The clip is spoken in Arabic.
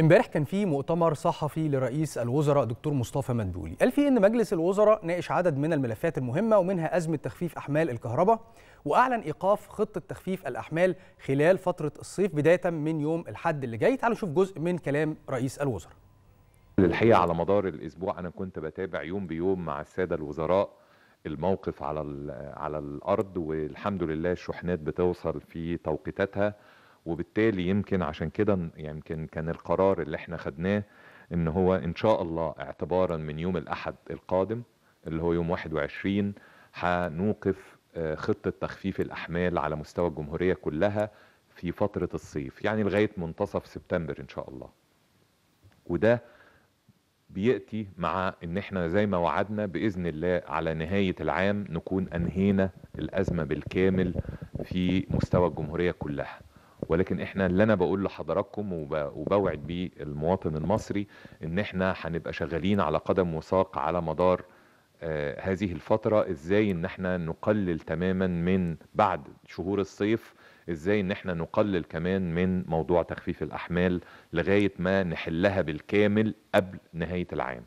امبارح كان في مؤتمر صحفي لرئيس الوزراء دكتور مصطفى مدبولي قال فيه ان مجلس الوزراء ناقش عدد من الملفات المهمه ومنها ازمه تخفيف احمال الكهرباء واعلن ايقاف خطه تخفيف الاحمال خلال فتره الصيف بدايه من يوم الحد اللي جاي تعالوا نشوف جزء من كلام رئيس الوزراء الحقيقه على مدار الاسبوع انا كنت بتابع يوم بيوم مع الساده الوزراء الموقف على على الارض والحمد لله الشحنات بتوصل في توقيتاتها وبالتالي يمكن عشان كده يمكن كان القرار اللي احنا خدناه ان هو ان شاء الله اعتبارا من يوم الاحد القادم اللي هو يوم 21 هنوقف آه، خطة تخفيف الأحمال على مستوى الجمهورية كلها في فترة الصيف يعني لغاية منتصف سبتمبر إن شاء الله وده بيأتي مع إن إحنا زي ما وعدنا بإذن الله على نهاية العام نكون أنهينا الأزمة بالكامل في مستوى الجمهورية كلها ولكن احنا اللي انا بقول لحضراتكم وبوعد بيه المواطن المصري ان احنا هنبقى شغالين على قدم وساق على مدار آه، هذه الفترة ازاي ان احنا نقلل تماما من بعد شهور الصيف ازاي ان احنا نقلل كمان من موضوع تخفيف الاحمال لغاية ما نحلها بالكامل قبل نهاية العام